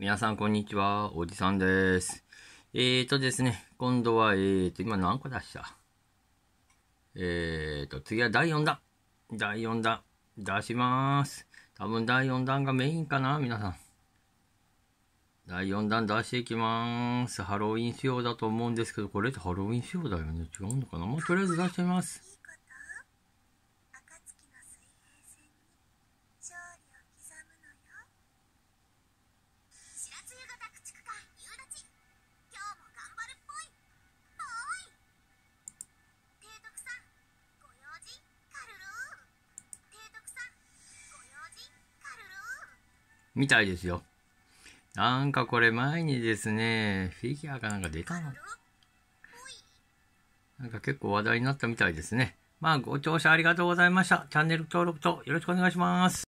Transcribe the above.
皆さん、こんにちは。おじさんです。えーとですね、今度は、えーと、今何個出したえーと、次は第4弾。第4弾。出します。多分第4弾がメインかな、皆さん。第4弾出していきます。ハロウィン仕様だと思うんですけど、これってハロウィン仕様だよね。違うのかなまうとりあえず出してみます。みたいですよ。なんかこれ前にですね、フィギュアかなんか出たのなんか結構話題になったみたいですね。まあ、ご聴取ありがとうございました。チャンネル登録とよろしくお願いします。